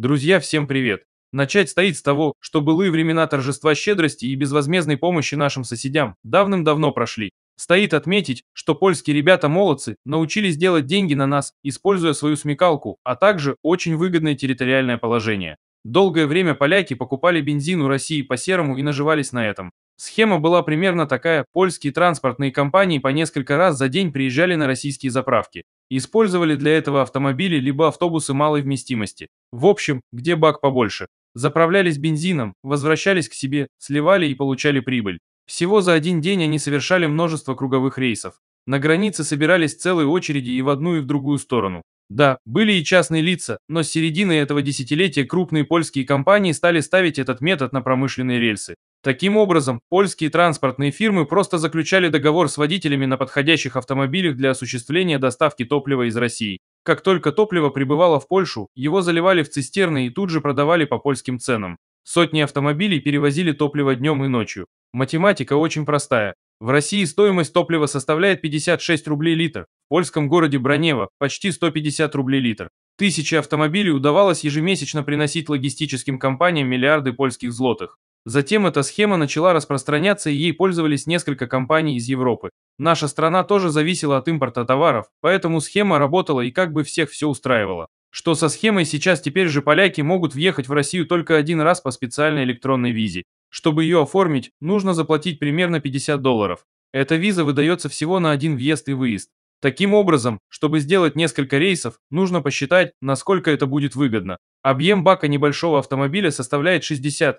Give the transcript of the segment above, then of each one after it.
Друзья, всем привет! Начать стоит с того, что былые времена торжества щедрости и безвозмездной помощи нашим соседям давным-давно прошли. Стоит отметить, что польские ребята-молодцы научились делать деньги на нас, используя свою смекалку, а также очень выгодное территориальное положение. Долгое время поляки покупали бензин у России по серому и наживались на этом. Схема была примерно такая, польские транспортные компании по несколько раз за день приезжали на российские заправки. Использовали для этого автомобили либо автобусы малой вместимости. В общем, где бак побольше. Заправлялись бензином, возвращались к себе, сливали и получали прибыль. Всего за один день они совершали множество круговых рейсов. На границе собирались целые очереди и в одну, и в другую сторону. Да, были и частные лица, но с середины этого десятилетия крупные польские компании стали ставить этот метод на промышленные рельсы. Таким образом, польские транспортные фирмы просто заключали договор с водителями на подходящих автомобилях для осуществления доставки топлива из России. Как только топливо прибывало в Польшу, его заливали в цистерны и тут же продавали по польским ценам. Сотни автомобилей перевозили топливо днем и ночью. Математика очень простая. В России стоимость топлива составляет 56 рублей литр, в польском городе Бронево – почти 150 рублей литр. Тысячи автомобилей удавалось ежемесячно приносить логистическим компаниям миллиарды польских злотых. Затем эта схема начала распространяться и ей пользовались несколько компаний из Европы. Наша страна тоже зависела от импорта товаров, поэтому схема работала и как бы всех все устраивала. Что со схемой сейчас теперь же поляки могут въехать в Россию только один раз по специальной электронной визе. Чтобы ее оформить, нужно заплатить примерно 50 долларов. Эта виза выдается всего на один въезд и выезд. Таким образом, чтобы сделать несколько рейсов, нужно посчитать, насколько это будет выгодно. Объем бака небольшого автомобиля составляет 60-70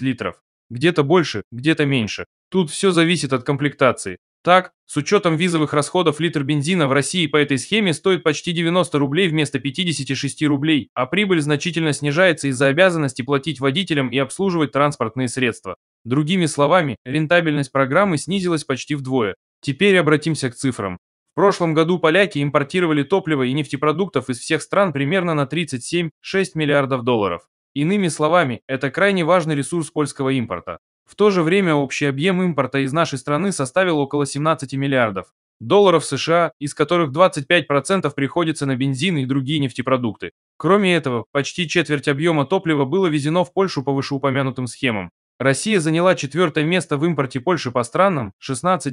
литров. Где-то больше, где-то меньше. Тут все зависит от комплектации. Так, с учетом визовых расходов литр бензина в России по этой схеме стоит почти 90 рублей вместо 56 рублей, а прибыль значительно снижается из-за обязанности платить водителям и обслуживать транспортные средства. Другими словами, рентабельность программы снизилась почти вдвое. Теперь обратимся к цифрам. В прошлом году поляки импортировали топливо и нефтепродуктов из всех стран примерно на 37,6 миллиардов долларов. Иными словами, это крайне важный ресурс польского импорта. В то же время общий объем импорта из нашей страны составил около 17 миллиардов долларов США, из которых 25% приходится на бензин и другие нефтепродукты. Кроме этого, почти четверть объема топлива было везено в Польшу по вышеупомянутым схемам. Россия заняла четвертое место в импорте Польши по странам – 16,6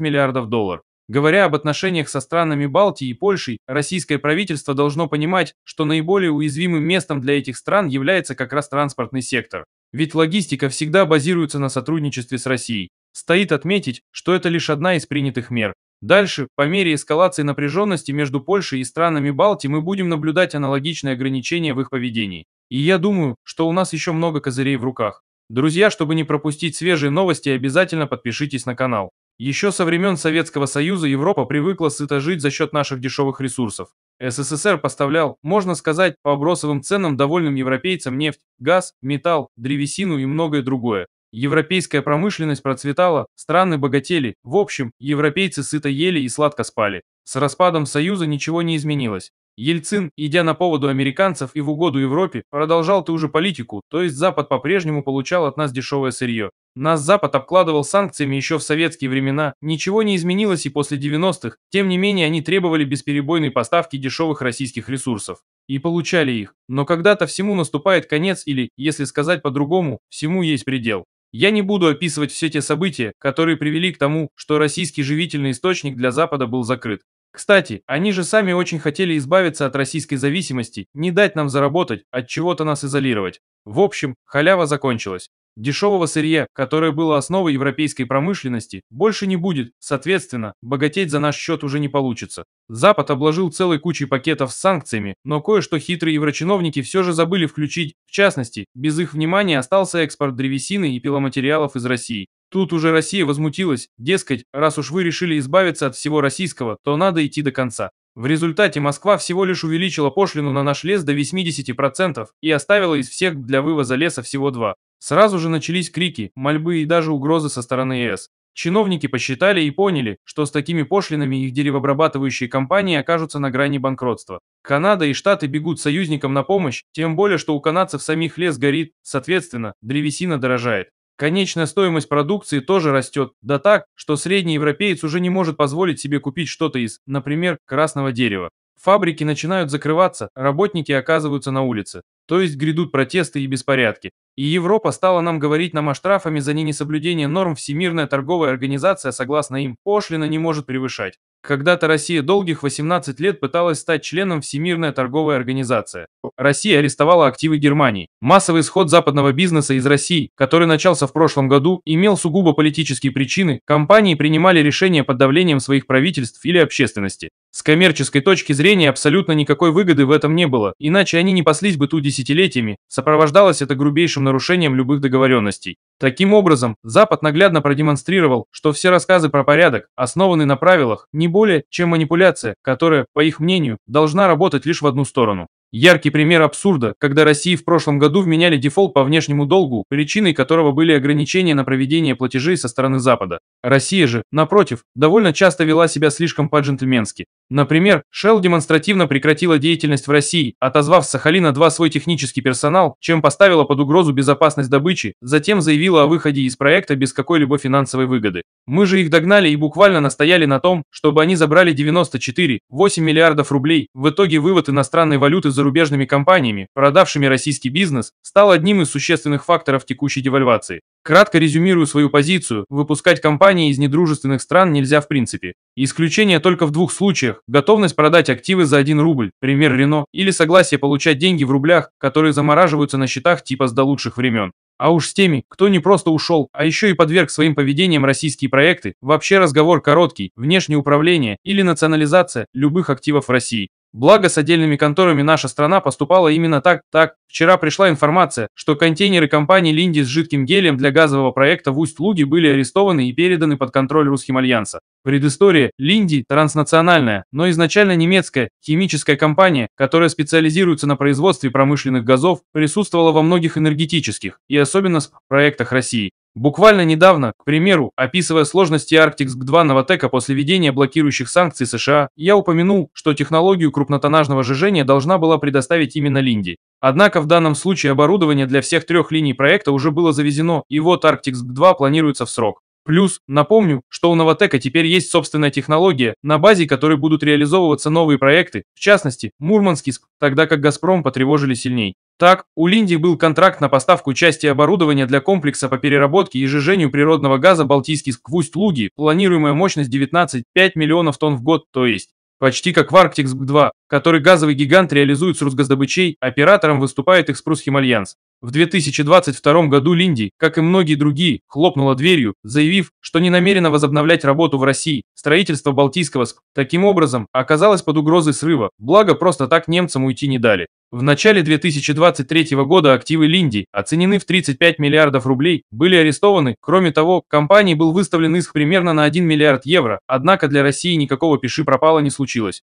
миллиардов долларов. Говоря об отношениях со странами Балтии и Польшей, российское правительство должно понимать, что наиболее уязвимым местом для этих стран является как раз транспортный сектор. Ведь логистика всегда базируется на сотрудничестве с Россией. Стоит отметить, что это лишь одна из принятых мер. Дальше, по мере эскалации напряженности между Польшей и странами Балтии, мы будем наблюдать аналогичные ограничения в их поведении. И я думаю, что у нас еще много козырей в руках. Друзья, чтобы не пропустить свежие новости, обязательно подпишитесь на канал. Еще со времен Советского Союза Европа привыкла сыто жить за счет наших дешевых ресурсов. СССР поставлял, можно сказать, по бросовым ценам довольным европейцам нефть, газ, металл, древесину и многое другое. Европейская промышленность процветала, страны богатели, в общем, европейцы сыто ели и сладко спали. С распадом Союза ничего не изменилось. Ельцин, идя на поводу американцев и в угоду Европе, продолжал ту же политику, то есть Запад по-прежнему получал от нас дешевое сырье. Нас Запад обкладывал санкциями еще в советские времена, ничего не изменилось и после 90-х, тем не менее они требовали бесперебойной поставки дешевых российских ресурсов. И получали их. Но когда-то всему наступает конец или, если сказать по-другому, всему есть предел. Я не буду описывать все те события, которые привели к тому, что российский живительный источник для Запада был закрыт. Кстати, они же сами очень хотели избавиться от российской зависимости, не дать нам заработать, от чего-то нас изолировать. В общем, халява закончилась. Дешевого сырья, которое было основой европейской промышленности, больше не будет, соответственно, богатеть за наш счет уже не получится. Запад обложил целой кучей пакетов с санкциями, но кое-что хитрые еврочиновники все же забыли включить, в частности, без их внимания остался экспорт древесины и пиломатериалов из России. Тут уже Россия возмутилась, дескать, раз уж вы решили избавиться от всего российского, то надо идти до конца. В результате Москва всего лишь увеличила пошлину на наш лес до 80% и оставила из всех для вывоза леса всего два. Сразу же начались крики, мольбы и даже угрозы со стороны ЕС. Чиновники посчитали и поняли, что с такими пошлинами их деревообрабатывающие компании окажутся на грани банкротства. Канада и Штаты бегут союзникам на помощь, тем более, что у канадцев самих лес горит, соответственно, древесина дорожает. Конечная стоимость продукции тоже растет, да так, что средний европеец уже не может позволить себе купить что-то из, например, красного дерева. Фабрики начинают закрываться, работники оказываются на улице. То есть грядут протесты и беспорядки. И Европа стала нам говорить нам о штрафами за ненесоблюдение норм Всемирная торговая организация, согласно им, пошлина не может превышать. Когда-то Россия долгих 18 лет пыталась стать членом Всемирной торговой организации. Россия арестовала активы Германии. Массовый исход западного бизнеса из России, который начался в прошлом году, имел сугубо политические причины. Компании принимали решения под давлением своих правительств или общественности. С коммерческой точки зрения абсолютно никакой выгоды в этом не было, иначе они не паслись бы тут десятилетиями, сопровождалось это грубейшим нарушением любых договоренностей. Таким образом, Запад наглядно продемонстрировал, что все рассказы про порядок основаны на правилах не более, чем манипуляция, которая, по их мнению, должна работать лишь в одну сторону. Яркий пример абсурда, когда России в прошлом году вменяли дефолт по внешнему долгу, причиной которого были ограничения на проведение платежей со стороны Запада. Россия же, напротив, довольно часто вела себя слишком по-джентльменски. Например, Shell демонстративно прекратила деятельность в России, отозвав с Сахалина-2 свой технический персонал, чем поставила под угрозу безопасность добычи, затем заявила о выходе из проекта без какой-либо финансовой выгоды. Мы же их догнали и буквально настояли на том, чтобы они забрали 94,8 миллиардов рублей. В итоге вывод иностранной валюты зарубежными компаниями, продавшими российский бизнес, стал одним из существенных факторов текущей девальвации. Кратко резюмирую свою позицию, выпускать компании из недружественных стран нельзя в принципе. Исключение только в двух случаях – готовность продать активы за 1 рубль, пример Рено, или согласие получать деньги в рублях, которые замораживаются на счетах типа с до лучших времен. А уж с теми, кто не просто ушел, а еще и подверг своим поведением российские проекты, вообще разговор короткий, внешнее управление или национализация любых активов России. Благо, с отдельными конторами наша страна поступала именно так. Так, вчера пришла информация, что контейнеры компании «Линди» с жидким гелем для газового проекта в Усть-Луге были арестованы и переданы под контроль русским альянса. Предыстория. «Линди» – транснациональная, но изначально немецкая, химическая компания, которая специализируется на производстве промышленных газов, присутствовала во многих энергетических и особенно в проектах России. Буквально недавно, к примеру, описывая сложности Arctic-2 Новотека после введения блокирующих санкций США, я упомянул, что технологию крупнотоннажного жижения должна была предоставить именно Линди. Однако в данном случае оборудование для всех трех линий проекта уже было завезено, и вот Arctic-2 планируется в срок. Плюс, напомню, что у Новотека теперь есть собственная технология, на базе которой будут реализовываться новые проекты, в частности, Мурманский СК, тогда как «Газпром» потревожили сильней. Так, у Линди был контракт на поставку части оборудования для комплекса по переработке и сжижению природного газа «Балтийский Сквусть-Луги», планируемая мощность 19,5 миллионов тонн в год, то есть почти как в «Арктикск-2», который газовый гигант реализует с Росгаздобычей, оператором выступает «Экспрус Химальянс». В 2022 году Линди, как и многие другие, хлопнула дверью, заявив, что не намерена возобновлять работу в России. Строительство Балтийского СК таким образом оказалось под угрозой срыва, благо просто так немцам уйти не дали. В начале 2023 года активы Линди, оценены в 35 миллиардов рублей, были арестованы. Кроме того, компании был выставлен иск примерно на 1 миллиард евро, однако для России никакого пиши пропала не случилось.